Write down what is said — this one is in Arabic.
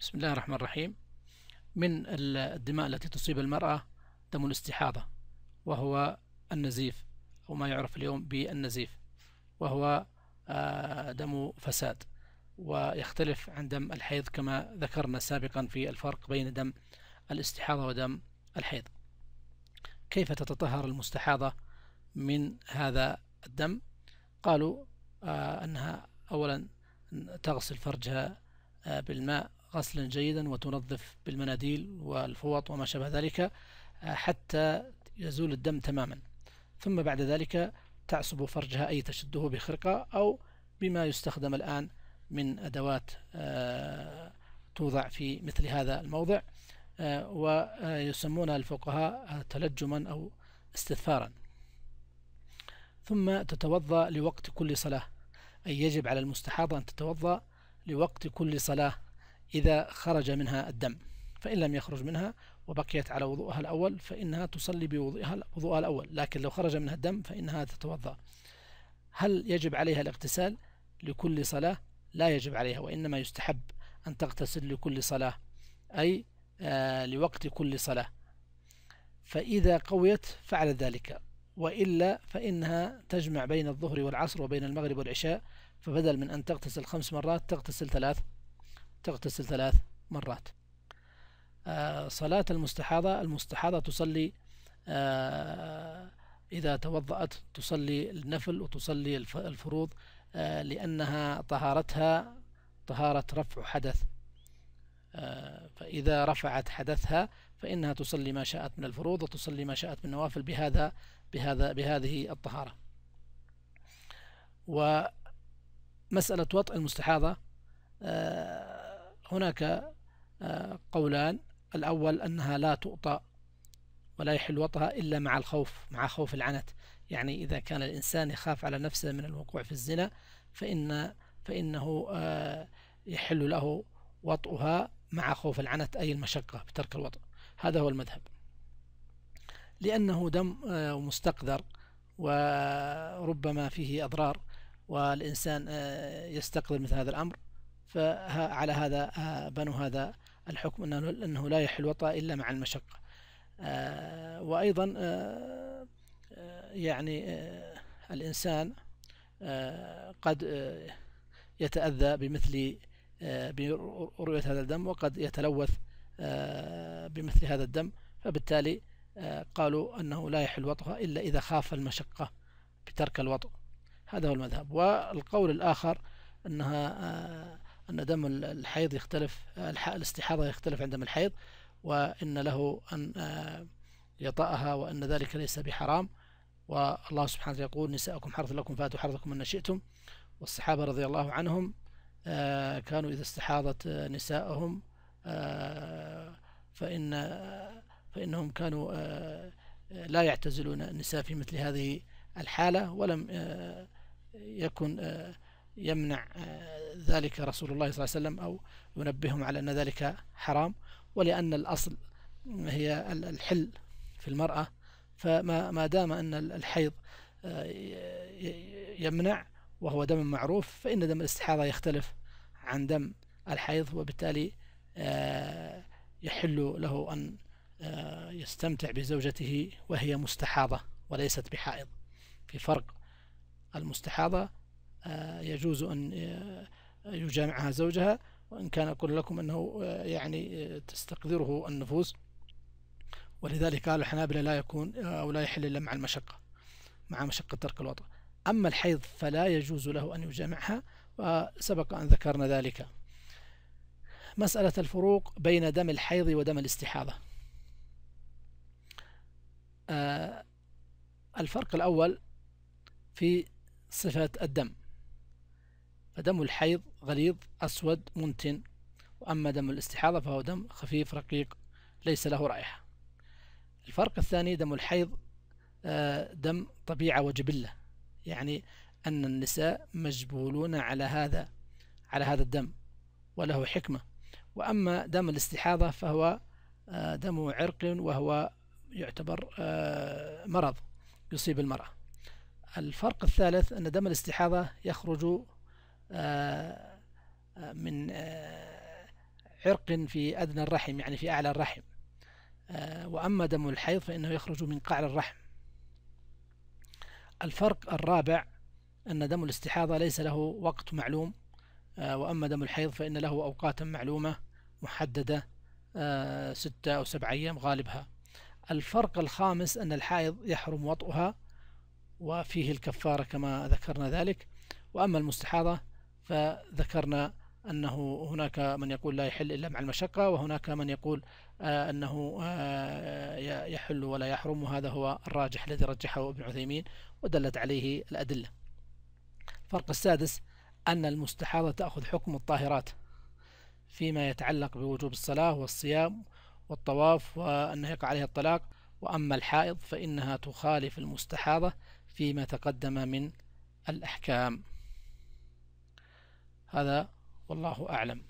بسم الله الرحمن الرحيم من الدماء التي تصيب المرأة دم الاستحاضة وهو النزيف أو ما يعرف اليوم بالنزيف وهو آه، دم فساد ويختلف عن دم الحيض كما ذكرنا سابقا في الفرق بين دم الاستحاضة ودم الحيض كيف تتطهر المستحاضة من هذا الدم قالوا آه، أنها أولا تغسل فرجها آه، بالماء غسلا جيدا وتنظف بالمناديل والفوط وما شابه ذلك آه، حتى يزول الدم تماما ثم بعد ذلك تعصب فرجها أي تشده بخرقة أو بما يستخدم الآن من أدوات آه، توضع في مثل هذا الموضع آه، ويسمونها الفقهاء تلجما أو استثفارا ثم تتوضأ لوقت كل صلاة أي يجب على المستحاضة أن تتوضأ لوقت كل صلاة إذا خرج منها الدم فإن لم يخرج منها وبقيت على وضوءها الأول فإنها تصلي بوضوءها وضوءها الأول لكن لو خرج منها الدم فإنها تتوضأ هل يجب عليها الاغتسال لكل صلاة لا يجب عليها وإنما يستحب أن تغتسل لكل صلاة أي آه لوقت كل صلاة فإذا قويت فعلت ذلك وإلا فإنها تجمع بين الظهر والعصر وبين المغرب والعشاء فبدل من أن تغتسل خمس مرات تغتسل ثلاث تغتسل ثلاث مرات آه، صلاة المستحاضة المستحاضة تصلي آه، إذا توضأت تصلي النفل وتصلي الفروض آه، لأنها طهارتها طهارة رفع حدث فإذا رفعت حدثها فإنها تصلي ما شاءت من الفروض وتصلي ما شاءت من النوافل بهذا بهذا بهذه الطهارة ومسألة وطئ المستحاضة هناك آه، قولان الأول أنها لا تؤطى ولا يحل وطها إلا مع الخوف مع خوف العنت يعني إذا كان الإنسان يخاف على نفسه من الوقوع في الزنا فإن فإنه آه، يحل له وطئها مع خوف العنت أي المشقة بترك الوطء هذا هو المذهب لأنه دم آه، مستقذر وربما فيه أضرار والإنسان يستقذر مثل هذا الأمر فعلى هذا آه، بنوا هذا الحكم أنه, أنه لا يحل وطأ إلا مع المشقة آه، وأيضا آه، يعني الإنسان قد يتأذى بمثل برؤية هذا الدم وقد يتلوث بمثل هذا الدم فبالتالي قالوا أنه لا يحل وطأ إلا إذا خاف المشقة بترك الوطأ هذا هو المذهب والقول الآخر أنها أن دم الحيض يختلف الاستحاضة يختلف عند دم الحيض وإن له أن آه، يطأها وأن ذلك ليس بحرام والله سبحانه وتعالى يقول نساءكم حرث لكم فاتوا حرثكم أن شئتم والصحابة رضي الله عنهم آه، كانوا إذا استحاضت نساءهم آه، فإن فإنهم كانوا لا يعتزلون النساء في مثل هذه الحالة ولم يكن يمنع ذلك رسول الله صلى الله عليه وسلم أو ينبههم على أن ذلك حرام ولأن الأصل هي الحل في المرأة فما دام أن الحيض آه، يمنع وهو دم معروف فإن دم الاستحاضة يختلف عن دم الحيض وبالتالي آه، يحل له أن آه، يستمتع بزوجته وهي مستحاضة وليست بحائض في فرق المستحاضة يجوز أن يجامعها زوجها وإن كان أقول لكم أنه آه، يعني آه، تستقدره النفوس ولذلك قال الحنابلة لا يكون آه، أو لا يحل إلا مع المشقة مع مشقة ترك الوطن أما الحيض فلا يجوز له أن يجامعها وسبق أن ذكرنا ذلك مسألة الفروق بين دم الحيض ودم الاستحاضة الفرق الأول في صفة الدم فدم الحيض غليظ أسود منتن وأما دم الاستحاضة فهو دم خفيف رقيق ليس له رائحة الفرق الثاني دم الحيض آه، دم طبيعة وجبلة يعني أن النساء مجبولون على هذا على هذا الدم وله حكمة وأما دم الاستحاضة فهو آه، دم عرق وهو يعتبر آه، مرض يصيب المرأة الفرق الثالث أن دم الاستحاضة يخرج آه، آه، من آه، عرق في أدنى الرحم يعني في أعلى الرحم وأما دم الحيض فإنه يخرج من قعر الرحم الفرق الرابع أن دم الاستحاضة ليس له وقت معلوم وأما دم الحيض فإن له أوقات معلومة محددة ستة أو سبعة أيام غالبها الفرق الخامس أن الحائض يحرم وطئها وفيه الكفارة كما ذكرنا ذلك وأما المستحاضة فذكرنا أنه هناك من يقول لا يحل إلا مع المشقة وهناك من يقول آه، أنه آه، يحل ولا يحرم وهذا هو الراجح الذي رجحه ابن عثيمين ودلت عليه الأدلة الفرق السادس أن المستحاضة تأخذ حكم الطاهرات فيما يتعلق بوجوب الصلاة والصيام والطواف وأنه يقع عليها الطلاق وأما الحائض فإنها تخالف المستحاضة فيما تقدم من الأحكام هذا والله أعلم